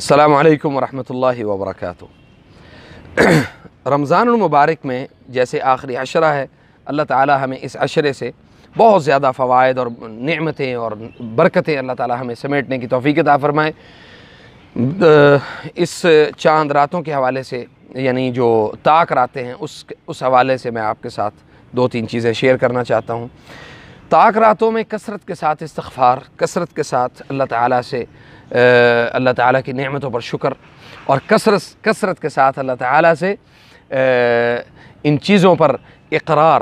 السلام علیکم ورحمۃ اللہ وبرکاتہ رمضان المبارک میں جیسے آخری عشرہ ہے اللہ تعالی ہمیں اس عشرے سے بہت زیادہ فوائد اور نعمتیں اور برکتیں اللہ تعالی ہمیں سمیٹنے کی توفیق عطا فرمائے اس چاند راتوں کے حوالے سے یعنی جو طاق راتے ہیں اس اس حوالے سے میں آپ کے ساتھ دو تین چیزیں شیئر کرنا چاہتا ہوں راتوں میں کثرت کے ساتھ استغفار کثرت کے ساتھ اللہ تعالیٰ سے اللہ تعالیٰ کی نعمتوں پر شکر اور کثرت کثرت کے ساتھ اللہ تعالیٰ سے ان چیزوں پر اقرار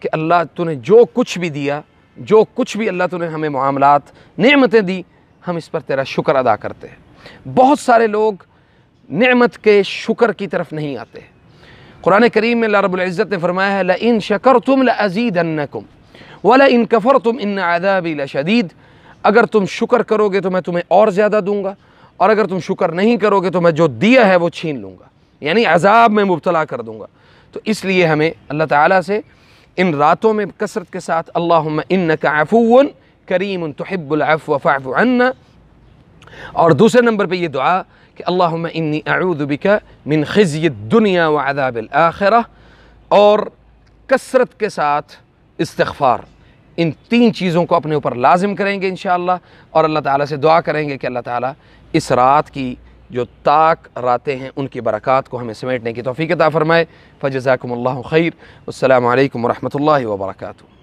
کہ اللہ تو نے جو کچھ بھی دیا جو کچھ بھی اللہ تو نے ہمیں معاملات نعمتیں دی ہم اس پر تیرا شکر ادا کرتے ہیں بہت سارے لوگ نعمت کے شکر کی طرف نہیں آتے قرآن کریم میں اللہ رب العزت نے فرمایا ہے لَإِن شَكَرْتُمْ لَأَزِيدَنَّكُمْ والا انکفر تم ان آداب الشدید اگر تم شکر کرو گے تو میں تمہیں اور زیادہ دوں گا اور اگر تم شکر نہیں کرو گے تو میں جو دیا ہے وہ چھین لوں گا یعنی عذاب میں مبتلا کر دوں گا تو اس لیے ہمیں اللہ تعالیٰ سے ان راتوں میں کثرت کے ساتھ اللہم انکا کافو کریم تحب العفو فاعف عنا اور دوسرے نمبر پہ یہ دعا کہ اللہم انی اعوذ بکا من خزی الدنیا وعذاب الاخرہ اور کثرت کے ساتھ استغفار ان تین چیزوں کو اپنے اوپر لازم کریں گے انشاءاللہ اور اللہ تعالیٰ سے دعا کریں گے کہ اللہ تعالیٰ اس رات کی جو طاق راتیں ہیں ان کی برکات کو ہمیں سمیٹنے کی توفیق عطا فرمائے فجزاکم اللہ خیر السلام علیکم ورحمۃ اللہ وبرکاتہ